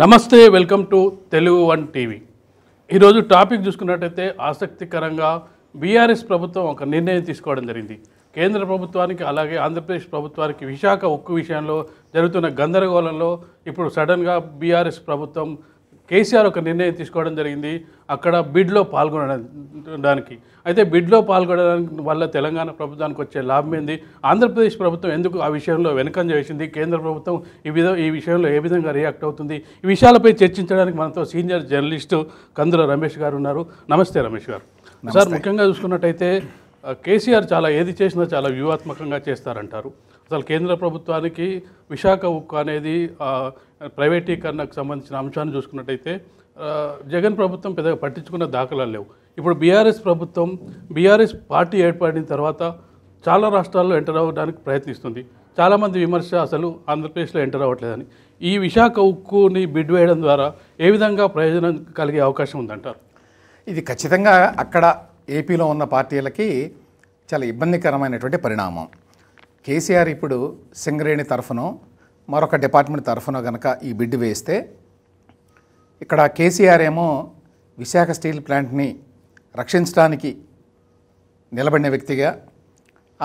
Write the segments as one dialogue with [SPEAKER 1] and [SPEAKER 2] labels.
[SPEAKER 1] నమస్తే welcome to Telugu one TV ఈరోజు topic చూసుకున్నట్టయితే ఆసక్తికరంగా బీఆర్ఎస్ ప్రభుత్వం ఒక నిర్ణయం తీసుకోవడం జరిగింది కేంద్ర ప్రభుత్వానికి అలాగే ఆంధ్రప్రదేశ్ ప్రభుత్వానికి విశాఖ ఉక్కు విషయంలో జరుగుతున్న గందరగోళంలో ఇప్పుడు సడన్గా బీఆర్ఎస్ ప్రభుత్వం కేసీఆర్ ఒక నిర్ణయం తీసుకోవడం జరిగింది అక్కడ బిడ్లో పాల్గొనడానికి అయితే బిడ్లో పాల్గొనడానికి వల్ల తెలంగాణ ప్రభుత్వానికి వచ్చే లాభం ఏంది ఆంధ్రప్రదేశ్ ప్రభుత్వం ఎందుకు ఆ విషయంలో వెనుకంజ వేసింది కేంద్ర ప్రభుత్వం ఈ విధ ఈ విషయంలో ఏ విధంగా రియాక్ట్ అవుతుంది ఈ విషయాలపై చర్చించడానికి మనతో సీనియర్ జర్నలిస్టు కందుల రమేష్ గారు ఉన్నారు నమస్తే రమేష్ గారు సార్ ముఖ్యంగా చూసుకున్నట్టయితే కేసీఆర్ చాలా ఏది చేసినా చాలా వ్యూహాత్మకంగా చేస్తారంటారు అసలు కేంద్ర ప్రభుత్వానికి విశాఖ ఉక్కు అనేది ప్రైవేటీకరణకు సంబంధించిన అంశాన్ని చూసుకున్నట్టయితే జగన్ ప్రభుత్వం పెద్దగా పట్టించుకున్న దాఖలాలు లేవు ఇప్పుడు బీఆర్ఎస్ ప్రభుత్వం బీఆర్ఎస్ పార్టీ ఏర్పడిన తర్వాత చాలా రాష్ట్రాల్లో ఎంటర్ అవ్వడానికి ప్రయత్నిస్తుంది చాలామంది విమర్శ అసలు ఆంధ్రప్రదేశ్లో ఎంటర్ అవ్వట్లేదని ఈ విశాఖ ఉక్కుని బిడ్
[SPEAKER 2] వేయడం ద్వారా ఏ విధంగా ప్రయోజనం కలిగే అవకాశం ఉందంటారు ఇది ఖచ్చితంగా అక్కడ ఏపీలో ఉన్న పార్టీలకి చాలా ఇబ్బందికరమైనటువంటి పరిణామం కేసీఆర్ ఇప్పుడు సింగరేణి తరఫున మరొక డిపార్ట్మెంట్ తరఫున కనుక ఈ బిడ్డు వేస్తే ఇక్కడ కేసీఆర్ ఏమో విశాఖ స్టీల్ ప్లాంట్ని రక్షించడానికి నిలబడిన వ్యక్తిగా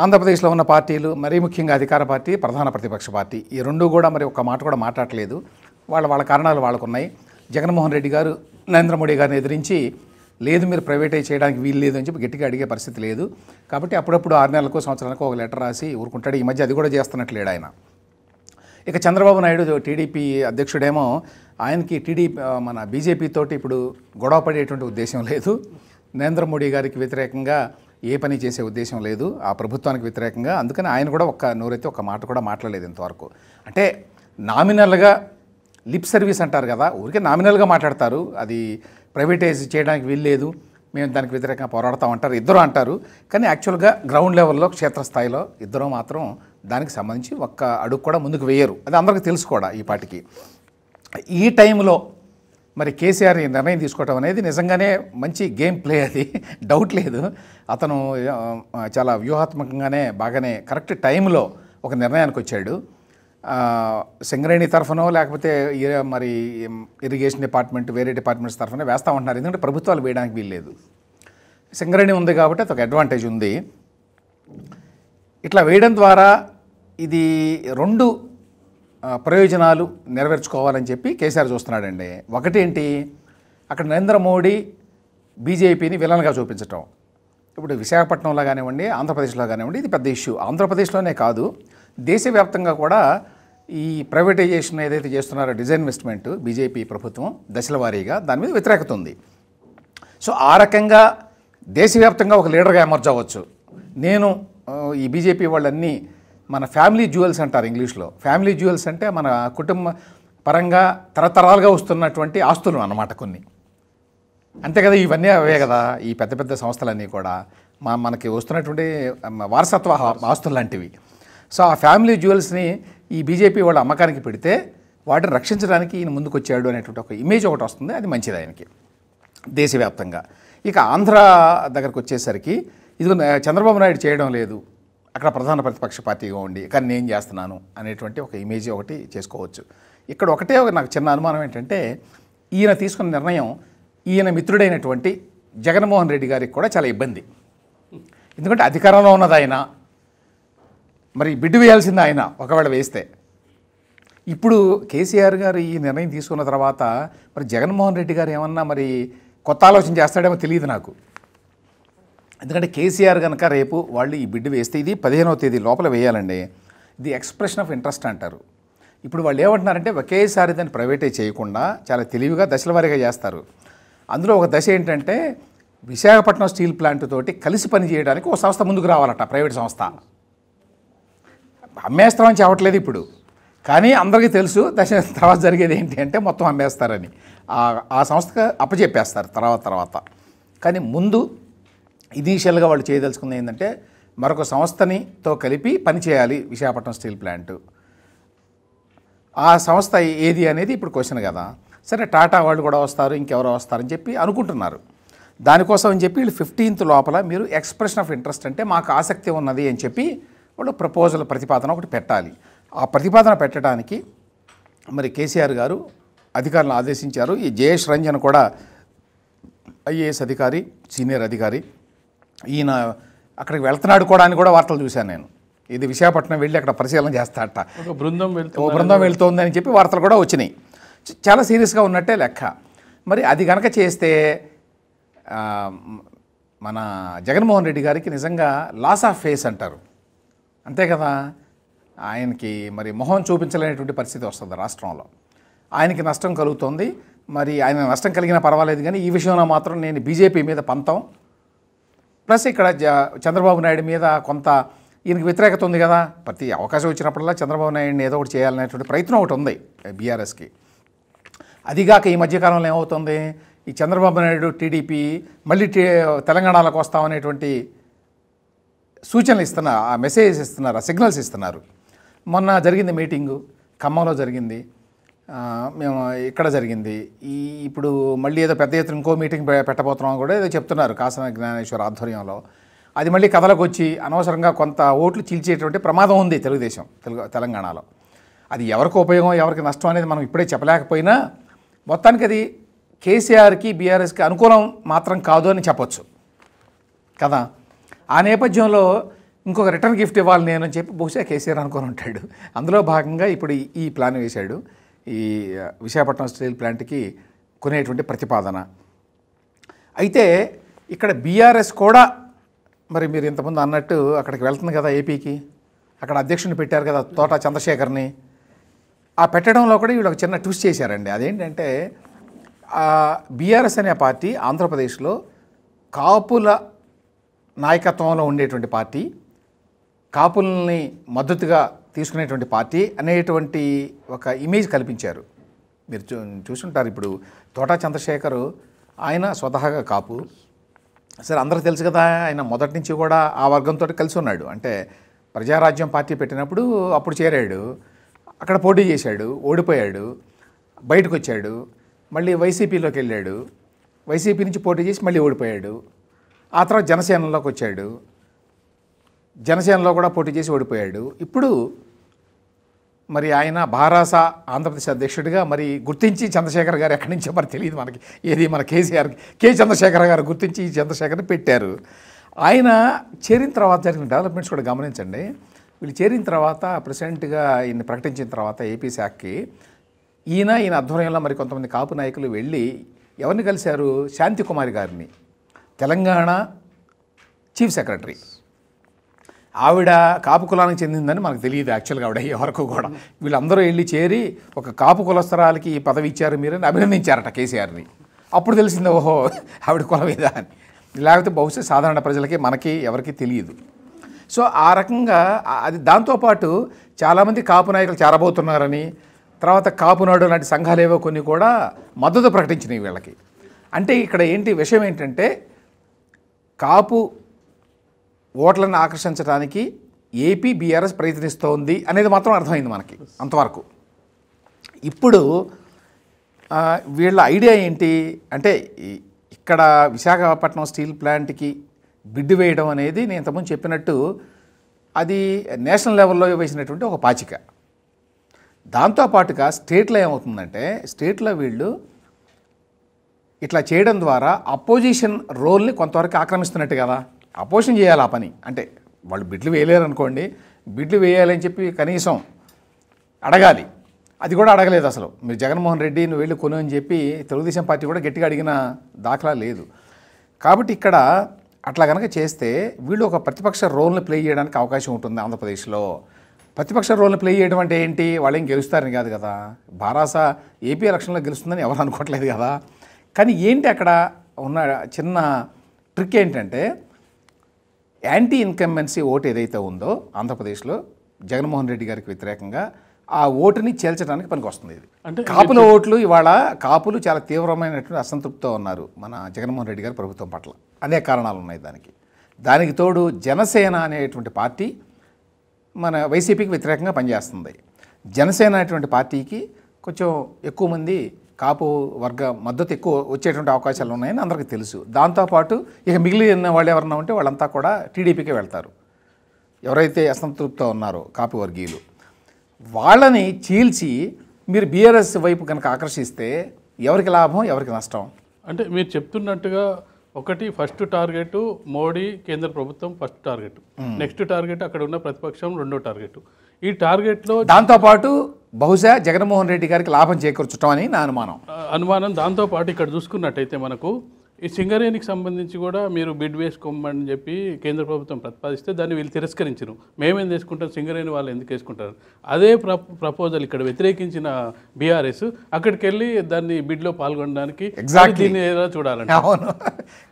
[SPEAKER 2] ఆంధ్రప్రదేశ్లో ఉన్న పార్టీలు మరీ ముఖ్యంగా అధికార పార్టీ ప్రధాన ప్రతిపక్ష పార్టీ ఈ రెండు కూడా మరి ఒక మాట కూడా మాట్లాడలేదు వాళ్ళ వాళ్ళ కారణాలు వాళ్ళకున్నాయి జగన్మోహన్ రెడ్డి గారు నరేంద్ర మోడీ గారిని ఎదిరించి లేదు మీరు ప్రైవేటైజ్ చేయడానికి వీలు లేదు అని చెప్పి గట్టిగా అడిగే పరిస్థితి లేదు కాబట్టి అప్పుడప్పుడు ఆరు నెలలకు సంవత్సరాలకు ఒక లెటర్ రాసి ఊరుకుంటాడు ఈ మధ్య అది కూడా చేస్తున్నట్లేడు ఆయన ఇక చంద్రబాబు నాయుడు టీడీపీ అధ్యక్షుడేమో ఆయనకి టీడీపీ మన తోటి ఇప్పుడు గొడవ పడేటువంటి ఉద్దేశం లేదు నరేంద్ర మోడీ గారికి వ్యతిరేకంగా ఏ పని చేసే ఉద్దేశం లేదు ఆ ప్రభుత్వానికి వ్యతిరేకంగా అందుకని ఆయన కూడా ఒక్క నోరైతే ఒక మాట కూడా మాట్లాడలేదు ఇంతవరకు అంటే నామినల్గా లిప్ సర్వీస్ అంటారు కదా ఊరికే నామినల్గా మాట్లాడతారు అది ప్రైవేటైజ్ చేయడానికి వీల్లేదు మేము దానికి వ్యతిరేకంగా పోరాడతాం అంటారు ఇద్దరు అంటారు కానీ యాక్చువల్గా గ్రౌండ్ లెవెల్లో క్షేత్రస్థాయిలో ఇద్దరు మాత్రం దానికి సంబంధించి ఒక్క అడుగు కూడా ముందుకు వేయరు అది అందరికీ తెలుసు కూడా ఈ పాటికి ఈ టైంలో మరి కేసీఆర్ ఈ నిర్ణయం తీసుకోవటం అనేది నిజంగానే మంచి గేమ్ ప్లే అది డౌట్ లేదు అతను చాలా వ్యూహాత్మకంగానే బాగానే కరెక్ట్ టైంలో ఒక నిర్ణయానికి వచ్చాడు సింగరేణి తరఫునో లేకపోతే మరి ఇరిగేషన్ డిపార్ట్మెంట్ వేరే డిపార్ట్మెంట్స్ తరఫున వేస్తూ ఉంటున్నారు ఎందుకంటే ప్రభుత్వాలు వేయడానికి వీల్లేదు సింగరేణి ఉంది కాబట్టి అదొక అడ్వాంటేజ్ ఉంది ఇట్లా వేయడం ద్వారా ఇది రెండు ప్రయోజనాలు నెరవేర్చుకోవాలని చెప్పి కేసీఆర్ చూస్తున్నాడండి ఒకటి ఏంటి అక్కడ నరేంద్ర మోడీ బీజేపీని విలన్గా చూపించటం ఇప్పుడు విశాఖపట్నంలో కానివ్వండి ఆంధ్రప్రదేశ్లో కానివ్వండి ఇది పెద్ద ఇష్యూ ఆంధ్రప్రదేశ్లోనే కాదు దేశవ్యాప్తంగా కూడా ఈ ప్రైవేటైజేషన్ ఏదైతే చేస్తున్నారో డిజైన్వెస్ట్మెంట్ బీజేపీ ప్రభుత్వం దశల వారీగా దాని మీద వ్యతిరేకత ఉంది సో ఆ రకంగా దేశవ్యాప్తంగా ఒక లీడర్గా ఎమర్జ్ అవ్వచ్చు నేను ఈ బీజేపీ వాళ్ళన్నీ మన ఫ్యామిలీ జ్యువెల్స్ అంటారు ఇంగ్లీష్లో ఫ్యామిలీ జ్యువెల్స్ అంటే మన కుటుంబ పరంగా తరతరాలుగా వస్తున్నటువంటి ఆస్తులు అన్నమాట కొన్ని అంతే కదా ఇవన్నీ అవే కదా ఈ పెద్ద పెద్ద సంస్థలన్నీ కూడా మా మనకి వస్తున్నటువంటి వారసత్వ ఆస్తులు లాంటివి సో ఆ ఫ్యామిలీ జ్యువెల్స్ని ఈ బీజేపీ వాళ్ళ అమ్మకానికి పెడితే వాటిని రక్షించడానికి ఈయన ముందుకొచ్చాడు అనేటువంటి ఒక ఇమేజ్ ఒకటి వస్తుంది అది మంచిది ఆయనకి దేశవ్యాప్తంగా ఇక ఆంధ్ర దగ్గరకు వచ్చేసరికి ఇది చంద్రబాబు నాయుడు చేయడం లేదు అక్కడ ప్రధాన ప్రతిపక్ష పార్టీగా ఉండి కానీ నేను చేస్తున్నాను అనేటువంటి ఒక ఇమేజ్ ఒకటి చేసుకోవచ్చు ఇక్కడ ఒకటే ఒక నాకు చిన్న అనుమానం ఏంటంటే ఈయన తీసుకున్న నిర్ణయం ఈయన మిత్రుడైనటువంటి జగన్మోహన్ రెడ్డి గారికి కూడా చాలా ఇబ్బంది ఎందుకంటే అధికారంలో ఉన్నది ఆయన మరి బిడ్డు వేయాల్సింది ఆయన ఒకవేళ వేస్తే ఇప్పుడు కేసీఆర్ గారు ఈ నిర్ణయం తీసుకున్న తర్వాత మరి జగన్మోహన్ రెడ్డి గారు ఏమన్నా మరి కొత్త ఆలోచన చేస్తాడేమో తెలియదు నాకు ఎందుకంటే కేసీఆర్ కనుక రేపు వాళ్ళు ఈ బిడ్డు వేస్తే ఇది పదిహేనవ తేదీ లోపల వేయాలండి ఇది ఎక్స్ప్రెషన్ ఆఫ్ ఇంట్రెస్ట్ అంటారు ఇప్పుడు వాళ్ళు ఏమంటున్నారంటే ఒకేసారి దాన్ని ప్రైవేటే చేయకుండా చాలా తెలివిగా దశల వారీగా చేస్తారు అందులో ఒక దశ ఏంటంటే విశాఖపట్నం స్టీల్ ప్లాంట్ తోటి కలిసి పనిచేయడానికి ఒక సంస్థ ముందుకు రావాలట ప్రైవేట్ సంస్థ అమ్మేస్తామని చెప్పట్లేదు ఇప్పుడు కానీ అందరికీ తెలుసు దశ తర్వాత జరిగేది ఏంటి అంటే మొత్తం అమ్మేస్తారని ఆ సంస్థకు అప్పచెప్పేస్తారు తర్వాత తర్వాత కానీ ముందు ఇనీషియల్గా వాళ్ళు చేయదలుచుకుంది ఏంటంటే మరొక సంస్థనితో కలిపి పనిచేయాలి విశాఖపట్నం స్టీల్ ప్లాంట్ ఆ సంస్థ ఏది అనేది ఇప్పుడు క్వశ్చన్ కదా సరే టాటా వాళ్ళు కూడా వస్తారు ఇంకెవరో వస్తారని చెప్పి అనుకుంటున్నారు దానికోసం అని చెప్పి వీళ్ళు ఫిఫ్టీన్త్ లోపల మీరు ఎక్స్ప్రెషన్ ఆఫ్ ఇంట్రెస్ట్ అంటే మాకు ఆసక్తి ఉన్నది అని చెప్పి వాళ్ళు ప్రపోజల్ ప్రతిపాదన ఒకటి పెట్టాలి ఆ ప్రతిపాదన పెట్టడానికి మరి కేసీఆర్ గారు అధికారులను ఆదేశించారు ఈ జయేష్ రంజన్ కూడా ఐఏఎస్ అధికారి సీనియర్ అధికారి ఈయన అక్కడికి వెళ్తున్నాడు కూడా అని కూడా వార్తలు చూశాను నేను ఇది విశాఖపట్నం వెళ్ళి అక్కడ పరిశీలన చేస్తాడట
[SPEAKER 1] బృందం వెళ్తూ బృందం
[SPEAKER 2] అని చెప్పి వార్తలు కూడా వచ్చినాయి చాలా సీరియస్గా ఉన్నట్టే లెక్క మరి అది కనుక చేస్తే మన జగన్మోహన్ రెడ్డి గారికి నిజంగా లాస్ ఆఫ్ ఫేస్ అంటారు అంతే కదా ఆయనకి మరి మొహం చూపించలేనటువంటి పరిస్థితి వస్తుంది రాష్ట్రంలో ఆయనకి నష్టం కలుగుతుంది మరి ఆయన నష్టం కలిగినా పర్వాలేదు కానీ ఈ విషయంలో మాత్రం నేను బీజేపీ మీద పంతం ప్లస్ ఇక్కడ చంద్రబాబు నాయుడు మీద కొంత ఈయనకి వ్యతిరేకత ఉంది కదా ప్రతి అవకాశం వచ్చినప్పుడల్లా చంద్రబాబు నాయుడిని ఏదో ఒకటి చేయాలనేటువంటి ప్రయత్నం ఒకటి ఉంది బీఆర్ఎస్కి అదిగాక ఈ మధ్యకాలంలో ఏమవుతుంది ఈ చంద్రబాబు నాయుడు టీడీపీ మళ్ళీ తెలంగాణలోకి వస్తామనేటువంటి సూచనలు ఇస్తున్నారు ఆ మెసేజెస్ ఇస్తున్నారు ఆ సిగ్నల్స్ ఇస్తున్నారు మొన్న జరిగింది మీటింగు ఖమ్మంలో జరిగింది మేము ఇక్కడ జరిగింది ఈ ఇప్పుడు మళ్ళీ ఏదో పెద్ద ఎత్తున ఇంకో మీటింగ్ పెట్టబోతున్నాం కూడా ఏదో చెప్తున్నారు కాసన జ్ఞానేశ్వర ఆధ్వర్యంలో అది మళ్ళీ కథలకు వచ్చి అనవసరంగా కొంత ఓట్లు చీల్చేటువంటి ప్రమాదం ఉంది తెలుగుదేశం తెలుగు తెలంగాణలో అది ఎవరికి ఉపయోగం ఎవరికి నష్టం అనేది మనం ఇప్పుడే చెప్పలేకపోయినా మొత్తానికి అది కేసీఆర్కి బీఆర్ఎస్కి అనుకూలం మాత్రం కాదు అని చెప్పచ్చు కదా ఆ నేపథ్యంలో ఇంకొక రిటర్న్ గిఫ్ట్ ఇవ్వాలి నేను అని చెప్పి బహుశా కేసీఆర్ అనుకుని ఉంటాడు అందులో భాగంగా ఇప్పుడు ఈ ప్లాన్ వేశాడు ఈ విశాఖపట్నం స్టీల్ ప్లాంట్కి కొనేటువంటి ప్రతిపాదన అయితే ఇక్కడ బీఆర్ఎస్ కూడా మరి మీరు ఇంతకుముందు అన్నట్టు అక్కడికి వెళ్తుంది కదా ఏపీకి అక్కడ అధ్యక్షుని పెట్టారు కదా తోట చంద్రశేఖర్ని ఆ పెట్టడంలో కూడా వీళ్ళు ఒక చిన్న ట్విస్ట్ చేశారండి అదేంటంటే బీఆర్ఎస్ అనే పార్టీ ఆంధ్రప్రదేశ్లో కాపుల నాయకత్వంలో ఉండేటువంటి పార్టీ కాపుల్ని మద్దతుగా తీసుకునేటువంటి పార్టీ అనేటువంటి ఒక ఇమేజ్ కల్పించారు మీరు చూ చూసుంటారు ఇప్పుడు తోటా చంద్రశేఖరు ఆయన స్వతహాగా కాపు సరే అందరూ తెలుసు కదా ఆయన మొదటి నుంచి కూడా ఆ వర్గంతో కలిసి ఉన్నాడు అంటే ప్రజారాజ్యం పార్టీ పెట్టినప్పుడు అప్పుడు చేరాడు అక్కడ పోటీ చేశాడు ఓడిపోయాడు బయటకు వచ్చాడు మళ్ళీ వైసీపీలోకి వెళ్ళాడు వైసీపీ నుంచి పోటీ చేసి మళ్ళీ ఓడిపోయాడు ఆ తర్వాత జనసేనలోకి వచ్చాడు జనసేనలో కూడా పోటీ చేసి ఓడిపోయాడు ఇప్పుడు మరి ఆయన భారాస ఆంధ్రప్రదేశ్ అధ్యక్షుడిగా మరి గుర్తించి చంద్రశేఖర్ గారు ఎక్కడి నుంచో మరి తెలియదు మనకి ఏది మన కేసీఆర్ కే చంద్రశేఖర్ గారు గుర్తించి చంద్రశేఖర్ని పెట్టారు ఆయన చేరిన తర్వాత జరిగిన డెవలప్మెంట్స్ కూడా గమనించండి వీళ్ళు చేరిన తర్వాత ప్రెసిడెంట్గా ఈయన ప్రకటించిన తర్వాత ఏపీ శాఖకి ఈయన ఈయన ఆధ్వర్యంలో మరి కొంతమంది కాపు నాయకులు వెళ్ళి ఎవరిని కలిశారు శాంతికుమారి గారిని తెలంగాణ చీఫ్ సెక్రటరీ ఆవిడ కాపు కులానికి చెందిందని మనకు తెలియదు యాక్చువల్గా ఆవిడ అయ్యే వరకు కూడా వీళ్ళందరూ వెళ్ళి చేరి ఒక కాపు కులస్తరాలకి ఈ పదవి ఇచ్చారు మీరని అభినందించారట కేసీఆర్ని అప్పుడు తెలిసింది ఓహో ఆవిడ కులమేదా అని లేకపోతే బహుశా సాధారణ ప్రజలకి మనకి ఎవరికి తెలియదు సో ఆ రకంగా అది దాంతోపాటు చాలామంది కాపు నాయకులు చేరబోతున్నారని తర్వాత కాపునాడు లాంటి సంఘాలు ఏవో కొన్ని కూడా మద్దతు ప్రకటించినాయి వీళ్ళకి అంటే ఇక్కడ ఏంటి విషయం ఏంటంటే కాపు ఓట్లను ఆకర్షించడానికి ఏపీ బీఆర్ఎస్ ప్రయత్నిస్తోంది అనేది మాత్రం అర్థమైంది మనకి అంతవరకు ఇప్పుడు వీళ్ళ ఐడియా ఏంటి అంటే ఇక్కడ విశాఖపట్నం స్టీల్ ప్లాంట్కి బిడ్డు వేయడం అనేది నేను ఇంతకుముందు చెప్పినట్టు అది నేషనల్ లెవెల్లో వేసినటువంటి ఒక పాచిక దాంతోపాటుగా స్టేట్లో ఏమవుతుందంటే స్టేట్లో వీళ్ళు ఇట్లా చేయడం ద్వారా అపోజిషన్ రోల్ని కొంతవరకు ఆక్రమిస్తున్నట్టు కదా అపోజిషన్ చేయాలి ఆ పని అంటే వాళ్ళు బిడ్లు వేయలేరు అనుకోండి బిడ్లు వేయాలని చెప్పి కనీసం అడగాలి అది కూడా అడగలేదు అసలు మీరు జగన్మోహన్ రెడ్డి నువ్వు వెళ్ళి కొను అని చెప్పి తెలుగుదేశం పార్టీ కూడా గట్టిగా అడిగిన దాఖలా లేదు కాబట్టి ఇక్కడ అట్లా కనుక చేస్తే వీళ్ళు ఒక ప్రతిపక్ష రోల్ని ప్లే చేయడానికి అవకాశం ఉంటుంది ఆంధ్రప్రదేశ్లో ప్రతిపక్ష రోల్ని ప్లే చేయడం అంటే ఏంటి వాళ్ళేం గెలుస్తారని కాదు కదా భారాస ఏపీ ఎలక్షన్లో గెలుస్తుందని ఎవరు అనుకోవట్లేదు కదా కానీ ఏంటి అక్కడ ఉన్న చిన్న ట్రిక్ ఏంటంటే యాంటీ ఇన్కంబెన్సీ ఓటు ఏదైతే ఉందో ఆంధ్రప్రదేశ్లో జగన్మోహన్ రెడ్డి గారికి వ్యతిరేకంగా ఆ ఓటుని చేల్చడానికి పనికి వస్తుంది ఇది
[SPEAKER 1] అంటే కాపుల ఓట్లు
[SPEAKER 2] ఇవాళ కాపులు చాలా తీవ్రమైనటువంటి అసంతృప్తితో ఉన్నారు మన జగన్మోహన్ రెడ్డి గారు ప్రభుత్వం పట్ల అనేక కారణాలు ఉన్నాయి దానికి దానికి తోడు జనసేన అనేటువంటి పార్టీ మన వైసీపీకి వ్యతిరేకంగా పనిచేస్తుంది జనసేన అనేటువంటి పార్టీకి కొంచెం ఎక్కువ మంది కాపు వర్గ మద్దతు ఎక్కువ వచ్చేటువంటి అవకాశాలు ఉన్నాయని అందరికీ తెలుసు దాంతోపాటు ఇక మిగిలిన వాళ్ళు ఎవరన్నా ఉంటే వాళ్ళంతా కూడా టీడీపీకే వెళ్తారు ఎవరైతే అసంతృప్తితో ఉన్నారో కాపు వర్గీయులు వాళ్ళని చీల్చి మీరు బీఆర్ఎస్ వైపు కనుక ఆకర్షిస్తే ఎవరికి లాభం ఎవరికి నష్టం
[SPEAKER 1] అంటే మీరు చెప్తున్నట్టుగా ఒకటి ఫస్ట్ టార్గెట్ మోడీ కేంద్ర ప్రభుత్వం ఫస్ట్ టార్గెట్ నెక్స్ట్ టార్గెట్ అక్కడ ఉన్న ప్రతిపక్షం రెండో టార్గెట్ ఈ టార్గెట్లో
[SPEAKER 2] దాంతోపాటు బహుశా జగన్మోహన్ రెడ్డి గారికి లాభం చేకూర్చడం అని నా అనుమానం
[SPEAKER 1] అనుమానం దాంతోపాటు ఇక్కడ చూసుకున్నట్టయితే మనకు ఈ సింగరేణికి సంబంధించి కూడా మీరు బిడ్ వేసుకోమని చెప్పి కేంద్ర ప్రభుత్వం ప్రతిపాదిస్తే దాన్ని వీళ్ళు తిరస్కరించరు మేమేం తీసుకుంటాం సింగరేణి వాళ్ళు ఎందుకు వేసుకుంటారు అదే ప్రపోజల్ ఇక్కడ వ్యతిరేకించిన బీఆర్ఎస్ అక్కడికి వెళ్ళి దాన్ని బిడ్లో పాల్గొనడానికి ఎగ్జాక్ట్లీ చూడాలంటే అవును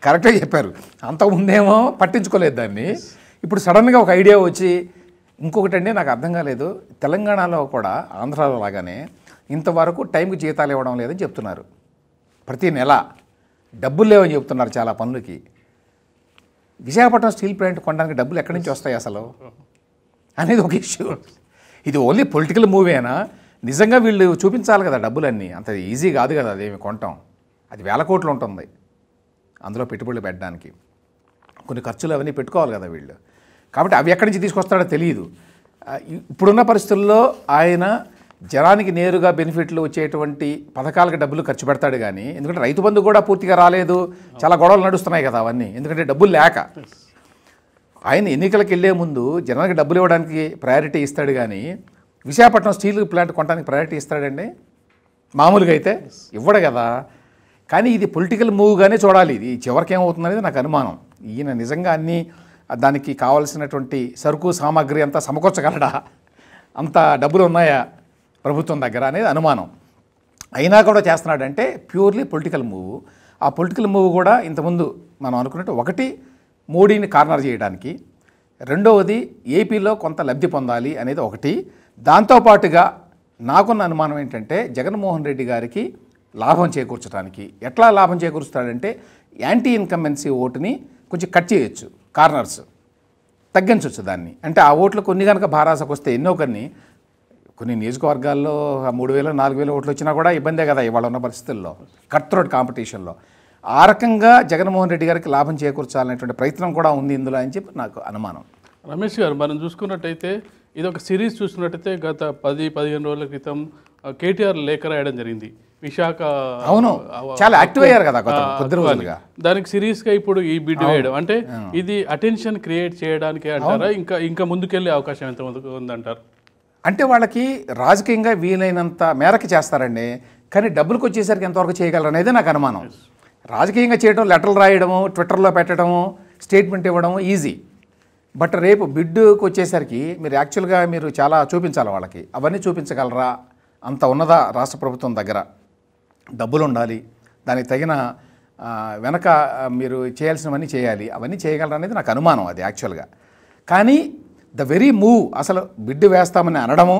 [SPEAKER 2] కరెక్ట్గా చెప్పారు అంతకుముందేమో పట్టించుకోలేదు దాన్ని ఇప్పుడు సడన్గా ఒక ఐడియా వచ్చి ఇంకొకటి అండి నాకు అర్థం కాలేదు తెలంగాణలో కూడా ఆంధ్రాలో లాగానే ఇంతవరకు టైంకి జీతాలు ఇవ్వడం లేదని చెప్తున్నారు ప్రతి నెల డబ్బులు లేవని చెప్తున్నారు చాలా పనులకి విశాఖపట్నం స్టీల్ ప్లాంట్ కొనడానికి డబ్బులు ఎక్కడి నుంచి వస్తాయి అసలు అనేది ఒక ఇష్యూ ఇది ఓన్లీ పొలిటికల్ మూవేనా నిజంగా వీళ్ళు చూపించాలి కదా డబ్బులన్నీ అంత ఈజీ కాదు కదా అదేమి కొంటాం అది వేల కోట్లు ఉంటుంది అందులో పెట్టుబడులు పెట్టడానికి కొన్ని ఖర్చులు అవన్నీ పెట్టుకోవాలి కదా వీళ్ళు కాబట్టి అవి ఎక్కడి నుంచి తీసుకొస్తాడో తెలియదు ఇప్పుడున్న పరిస్థితుల్లో ఆయన జనానికి నేరుగా బెనిఫిట్లు వచ్చేటువంటి పథకాలకు డబ్బులు ఖర్చు పెడతాడు కానీ ఎందుకంటే రైతు బంధు కూడా పూర్తిగా రాలేదు చాలా గొడవలు నడుస్తున్నాయి కదా అవన్నీ ఎందుకంటే డబ్బులు లేక ఆయన ఎన్నికలకు వెళ్లే ముందు జనానికి డబ్బులు ఇవ్వడానికి ప్రయారిటీ ఇస్తాడు కానీ విశాఖపట్నం స్టీల్ ప్లాంట్ కొనడానికి ప్రయారిటీ ఇస్తాడండి మామూలుగా అయితే ఇవ్వడు కదా కానీ ఇది పొలిటికల్ మూవ్గానే చూడాలి ఇది చివరికి ఏమవుతుంది అనేది నాకు అనుమానం ఈయన నిజంగా అన్నీ దానికి కావలసినటువంటి సరుకు సామాగ్రి అంతా సమకూర్చగలడా అంత డబ్బులు ఉన్నాయా ప్రభుత్వం దగ్గర అనేది అనుమానం అయినా కూడా చేస్తున్నాడంటే ప్యూర్లీ పొలిటికల్ మూవ్ ఆ పొలిటికల్ మూవ్ కూడా ఇంతకుముందు మనం అనుకున్నట్టు ఒకటి మోడీని కార్నర్ చేయడానికి రెండవది ఏపీలో కొంత లబ్ధి పొందాలి అనేది ఒకటి దాంతోపాటుగా నాకున్న అనుమానం ఏంటంటే జగన్మోహన్ రెడ్డి గారికి లాభం చేకూర్చడానికి ఎట్లా లాభం చేకూరుస్తాడంటే యాంటీ ఇన్కంబెన్సీ ఓటుని కొంచెం కట్ చేయొచ్చు కార్నర్స్ తగ్గించవచ్చు దాన్ని అంటే ఆ ఓట్లు కొన్ని కనుక భారాసకు వస్తే ఎన్నో కొన్ని కొన్ని నియోజకవర్గాల్లో మూడు వేలు నాలుగు వేలు ఓట్లు వచ్చినా కూడా ఇబ్బందే కదా ఇవాళ ఉన్న పరిస్థితుల్లో కట్ త్రోట్ కాంపిటీషన్లో ఆ రకంగా జగన్మోహన్ రెడ్డి గారికి లాభం చేకూర్చాలనేటువంటి ప్రయత్నం కూడా ఉంది ఇందులో అని చెప్పి నాకు అనుమానం
[SPEAKER 1] రమేష్ గారు మనం చూసుకున్నట్టయితే ఇది ఒక సిరీస్ చూసినట్టయితే గత పది పదిహేను రోజుల క్రితం కేటీఆర్ లేఖ రాయడం జరిగింది విశాఖ అవును చాలా యాక్టివ్ అయ్యారు కదా కొద్ది రోజులుగా దానికి సిరీస్ గా ఇప్పుడు ఈ బిడ్ వేయడం అంటే ఇది అటెన్షన్ క్రియేట్ చేయడానికి అంటారా ఇంకా ఇంకా ముందుకెళ్లే అవకాశం ఎంత ఉందంటారు
[SPEAKER 2] అంటే వాళ్ళకి రాజకీయంగా వీలైనంత మేరకు చేస్తారండి కానీ డబ్బులకు వచ్చేసరికి ఎంతవరకు చేయగలరు అనేది నాకు అనుమానం రాజకీయంగా చేయడం లెటర్లు రాయడము ట్విట్టర్లో పెట్టడము స్టేట్మెంట్ ఇవ్వడము ఈజీ బట్ రేపు బిడ్డుకు వచ్చేసరికి మీరు యాక్చువల్గా మీరు చాలా చూపించాలి వాళ్ళకి అవన్నీ చూపించగలరా అంత ఉన్నదా రాష్ట్ర ప్రభుత్వం దగ్గర డబ్బులు ఉండాలి దానికి తగిన వెనక మీరు చేయాల్సినవన్నీ చేయాలి అవన్నీ చేయగలరా అనేది నాకు అనుమానం అది యాక్చువల్గా కానీ ద వెరీ మూవ్ అసలు బిడ్డు వేస్తామని అనడము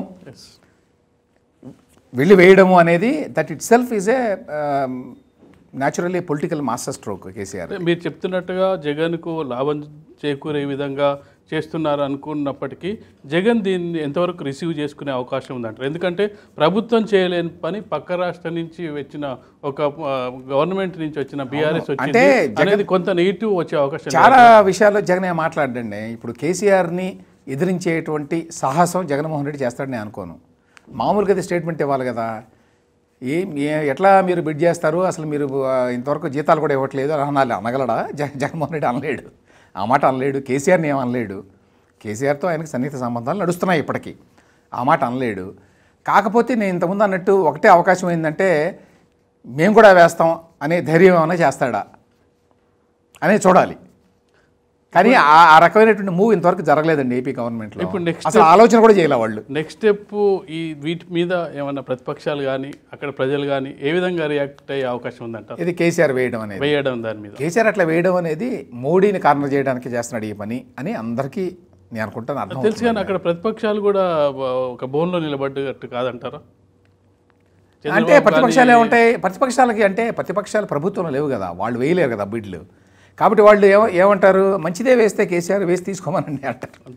[SPEAKER 2] వెళ్ళి వేయడము అనేది that itself is a naturally political master stroke K C R
[SPEAKER 1] మీరు చెప్తున్నట్టుగా జగన్కు లాభం చేకూరే విధంగా చేస్తున్నారు అనుకున్నప్పటికీ జగన్ దీన్ని ఎంతవరకు రిసీవ్ చేసుకునే అవకాశం ఉందంటారు ఎందుకంటే ప్రభుత్వం చేయలేని పని పక్క రాష్ట్రం నుంచి వచ్చిన ఒక గవర్నమెంట్ నుంచి వచ్చిన బీఆర్ఎస్ అంటే అనేది కొంత నెగిటివ్ వచ్చే అవకాశం చాలా
[SPEAKER 2] విషయాల్లో జగన్ మాట్లాడండి ఇప్పుడు కేసీఆర్ని ఎదిరించేటువంటి సాహసం జగన్మోహన్ రెడ్డి చేస్తాడని అనుకోను మామూలుగా స్టేట్మెంట్ ఇవ్వాలి కదా ఏ ఎట్లా మీరు బిడ్ చేస్తారు అసలు మీరు ఇంతవరకు జీతాలు కూడా ఇవ్వట్లేదు అనాలి అనగలడా జగ జగన్మోహన్ రెడ్డి అనలేడు ఆ మాట అనలేడు కేసీఆర్ని ఏం అనలేడు కేసీఆర్తో ఆయనకు సన్నిహిత సంబంధాలు నడుస్తున్నాయి ఇప్పటికీ ఆ మాట అనలేడు కాకపోతే నేను ఇంతకుముందు అన్నట్టు ఒకటే అవకాశం ఏంటంటే మేము కూడా వేస్తాం అనే ధైర్యం ఏమైనా చేస్తాడా అనేది చూడాలి కానీ ఆ రకమైనటువంటి మూవ్ ఇంతవరకు జరగలేదండి ఏపీ గవర్నమెంట్ ఇప్పుడు నెక్స్ట్ ఆలోచన కూడా చేయలే వాళ్ళు
[SPEAKER 1] నెక్స్ట్ స్టెప్ ఈ వీటి మీద ఏమైనా ప్రతిపక్షాలు కానీ అక్కడ ప్రజలు కానీ ఏ విధంగా రియాక్ట్ అయ్యే అవకాశం ఉందంట ఇది కేసీఆర్ వేయడం అనేది వేయడం దాని మీద
[SPEAKER 2] కేసీఆర్ అట్లా వేయడం అనేది మోడీని కార్నర్ చేయడానికి చేస్తున్నాడు ఈ పని అని అందరికీ నేను అనుకుంటాను అర్థం తెలుసు కానీ
[SPEAKER 1] అక్కడ ప్రతిపక్షాలు కూడా ఒక బోన్లో నిలబడ్డట్టు కాదంటారా
[SPEAKER 2] అంటే ప్రతిపక్షాలు ఏముంటాయి ప్రతిపక్షాలకి అంటే ప్రతిపక్షాలు ప్రభుత్వంలో లేవు కదా వాళ్ళు వేయలేరు కదా బిడ్లు కాబట్టి వాళ్ళు ఏమ ఏమంటారు మంచిదే వేస్తే కేసీఆర్ వేసి తీసుకోమనండి అంటారు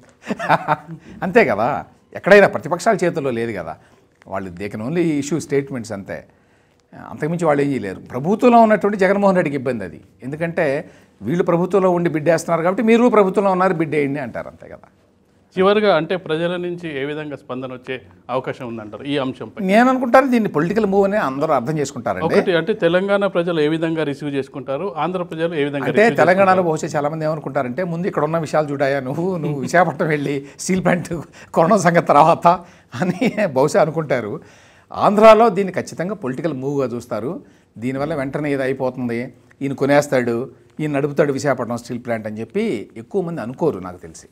[SPEAKER 2] అంతే కదా ఎక్కడైనా ప్రతిపక్షాల చేతుల్లో లేదు కదా వాళ్ళు they can only issue statements అంతే అంతకుమించి వాళ్ళు ఏం చేయలేరు ప్రభుత్వంలో ఉన్నటువంటి జగన్మోహన్ రెడ్డికి ఇబ్బంది అది ఎందుకంటే వీళ్ళు ప్రభుత్వంలో ఉండి బిడ్డేస్తున్నారు కాబట్టి మీరు ప్రభుత్వంలో ఉన్నారు బిడ్డేయండి అంటారు అంతే కదా
[SPEAKER 1] చివరిగా అంటే ప్రజల నుంచి ఏ విధంగా స్పందన వచ్చే అవకాశం ఉందంటారు ఈ అంశంపై
[SPEAKER 2] నేను అనుకుంటాను దీన్ని పొలిటికల్ మూవ్ అని అందరూ అర్థం చేసుకుంటారు
[SPEAKER 1] అంటే తెలంగాణ ప్రజలు ఏ విధంగా రిసీవ్ చేసుకుంటారు ఆంధ్ర ప్రజలు ఏ విధంగా అంటే తెలంగాణలో
[SPEAKER 2] బహుశా చాలా మంది ఏమనుకుంటారంటే ముందు ఇక్కడ ఉన్న విషయాలు చూడాయా నువ్వు నువ్వు విశాఖపట్నం వెళ్ళి స్టీల్ ప్లాంట్ కొనడం సంగతి తర్వాత అని బహుశా అనుకుంటారు ఆంధ్రాలో దీన్ని ఖచ్చితంగా పొలిటికల్ మూవ్గా చూస్తారు దీనివల్ల వెంటనే ఇది అయిపోతుంది ఈయన కొనేస్తాడు ఈయన నడుపుతాడు విశాఖపట్నం స్టీల్ ప్లాంట్ అని చెప్పి ఎక్కువ మంది అనుకోరు నాకు తెలిసి